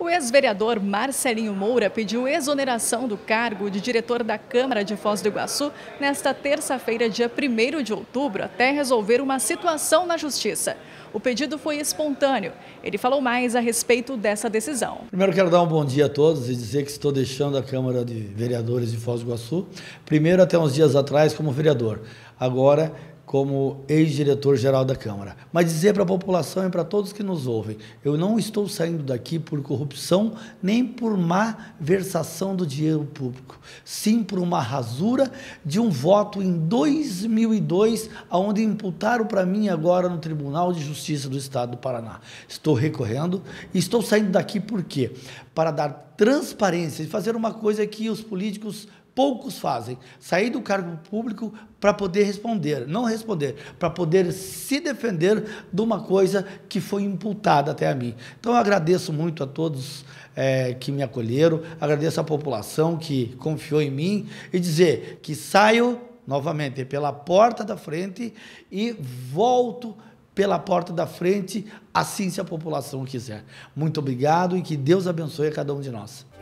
O ex-vereador Marcelinho Moura pediu exoneração do cargo de diretor da Câmara de Foz do Iguaçu nesta terça-feira, dia 1 de outubro, até resolver uma situação na Justiça. O pedido foi espontâneo. Ele falou mais a respeito dessa decisão. Primeiro quero dar um bom dia a todos e dizer que estou deixando a Câmara de Vereadores de Foz do Iguaçu, primeiro até uns dias atrás como vereador, agora como ex-diretor-geral da Câmara. Mas dizer para a população e para todos que nos ouvem, eu não estou saindo daqui por corrupção nem por má versação do dinheiro público, sim por uma rasura de um voto em 2002, aonde imputaram para mim agora no Tribunal de Justiça do Estado do Paraná. Estou recorrendo e estou saindo daqui por quê? Para dar transparência e fazer uma coisa que os políticos poucos fazem. Sair do cargo público para poder responder, não responder, para poder se defender de uma coisa que foi imputada até a mim. Então eu agradeço muito a todos é, que me acolheram, agradeço à população que confiou em mim e dizer que saio novamente pela porta da frente e volto pela porta da frente, assim se a população quiser. Muito obrigado e que Deus abençoe a cada um de nós.